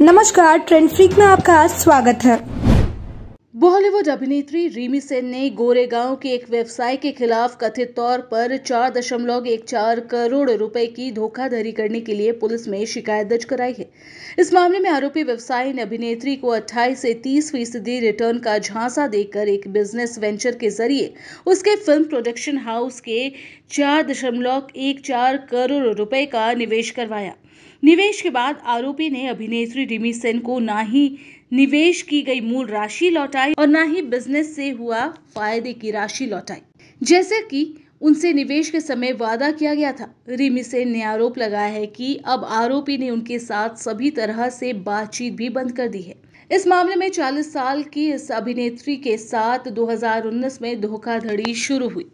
नमस्कार trend freak में आपका स्वागत है बॉलीवुड अभिनेत्री रीमी सेन ने गोरेगांव के एक व्यवसाय के खिलाफ कथित तौर पर चार दशमलव एक चार करोड़ रुपए की धोखाधड़ी करने के लिए पुलिस में शिकायत दर्ज कराई है इस मामले में आरोपी व्यवसायी ने अभिनेत्री को 28 से 30 फीसदी रिटर्न का झांसा देकर एक बिजनेस वेंचर के जरिए उसके फिल्म प्रोडक्शन हाउस के चार दशमलव एक चार करोड़ रूपए का निवेश करवाया निवेश के बाद आरोपी ने अभिनेत्री रिमी सेन को ना ही निवेश की गई मूल राशि लौटाई और ना ही बिजनेस से हुआ फायदे की राशि लौटाई जैसे कि उनसे निवेश के समय वादा किया गया था सेन ने आरोप लगाया है कि अब आरोपी ने उनके साथ सभी तरह से बातचीत भी बंद कर दी है इस मामले में 40 साल की इस अभिनेत्री के साथ 2019 में धोखाधड़ी शुरू हुई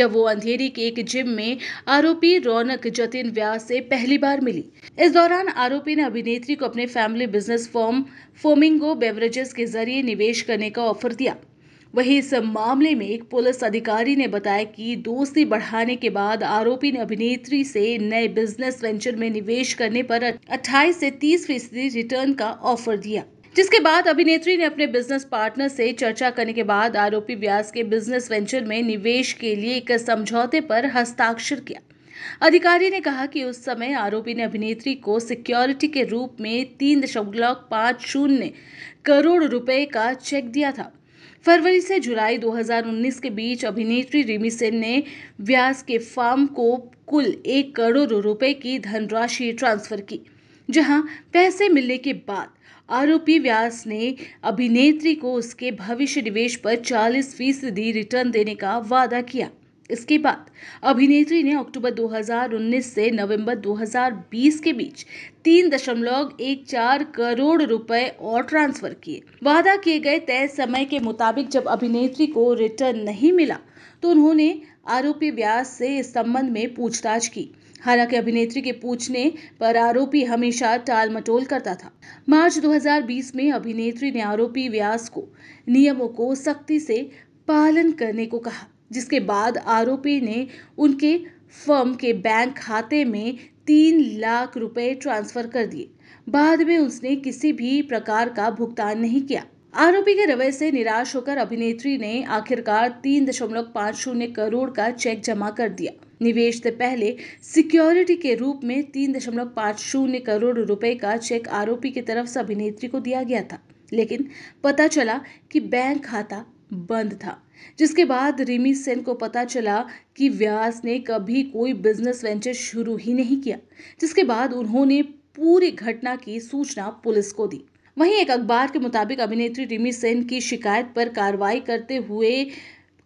जब वो अंधेरी के एक जिम में आरोपी रौनक जतिन व्यास से पहली बार मिली इस दौरान आरोपी ने अभिनेत्री को अपने family business form Flamingo beverages के जरिए निवेश करने का ऑफर दिया वहीं इस मामले में एक पुलिस अधिकारी ने बताया कि दोस्ती बढ़ाने के बाद आरोपी ने अभिनेत्री से नए बिजनेस वेंचर में निवेश करने पर 28 से 30 फीसदी रिटर्न का ऑफर दिया जिसके बाद अभिनेत्री ने अपने बिजनेस पार्टनर से चर्चा करने के बाद आरोपी व्यास के बिजनेस वेंचर में निवेश के लिए एक समझौते पर हस्ताक्षर किया अधिकारी ने कहा कि उस समय आरोपी ने अभिनेत्री को सिक्योरिटी के रूप में तीन दशमलव पाँच शून्य करोड़ रुपए का चेक दिया था फरवरी से जुलाई 2019 के बीच अभिनेत्री रिमी सेन ने व्यास के फार्म को कुल एक करोड़ रुपए की धनराशि ट्रांसफर की जहां पैसे मिलने के बाद आरोपी व्यास ने अभिनेत्री को उसके भविष्य निवेश पर 40 फीसदी रिटर्न देने का वादा किया इसके बाद अभिनेत्री ने अक्टूबर 2019 से नवंबर 2020 के बीच तीन दशमलव एक चार करोड़ रुपए और ट्रांसफर किए वादा किए गए तय समय के मुताबिक जब अभिनेत्री को रिटर्न नहीं मिला तो उन्होंने आरोपी व्यास से इस संबंध में पूछताछ की हालांकि अभिनेत्री के पूछने पर आरोपी हमेशा टाल मटोल करता था मार्च 2020 में अभिनेत्री ने आरोपी व्यास को नियमों को सख्ती से पालन करने को कहा जिसके बाद आरोपी ने उनके फर्म के बैंक खाते में तीन लाख रुपए ट्रांसफर कर दिए बाद में उसने किसी भी प्रकार का भुगतान नहीं किया आरोपी के रवैये से निराश होकर अभिनेत्री ने आखिरकार तीन दशमलव पाँच शून्य करोड़ का चेक जमा कर दिया निवेश से पहले सिक्योरिटी के रूप में तीन दशमलव पाँच शून्य करोड़ रुपए का चेक आरोपी की तरफ से अभिनेत्री को दिया गया था लेकिन पता चला कि बैंक खाता बंद था जिसके बाद रिमी सेन को पता चला कि व्यास ने कभी कोई बिजनेस वेंचर शुरू ही नहीं किया जिसके बाद उन्होंने पूरी घटना की सूचना पुलिस को दी वहीं एक अखबार के मुताबिक अभिनेत्री रिमी सेन की शिकायत पर कार्रवाई करते हुए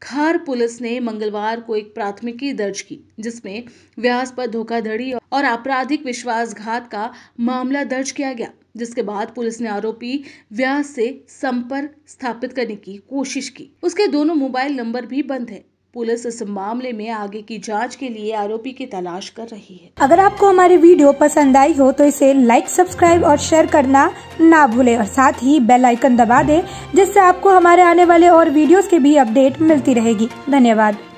खार पुलिस ने मंगलवार को एक प्राथमिकी दर्ज की जिसमें व्यास पर धोखाधड़ी और आपराधिक विश्वासघात का मामला दर्ज किया गया जिसके बाद पुलिस ने आरोपी व्यास से संपर्क स्थापित करने की कोशिश की उसके दोनों मोबाइल नंबर भी बंद है पुलिस इस मामले में आगे की जांच के लिए आरोपी की तलाश कर रही है अगर आपको हमारी वीडियो पसंद आई हो तो इसे लाइक सब्सक्राइब और शेयर करना ना भूले और साथ ही बेल आइकन दबा दे जिससे आपको हमारे आने वाले और वीडियोस के भी अपडेट मिलती रहेगी धन्यवाद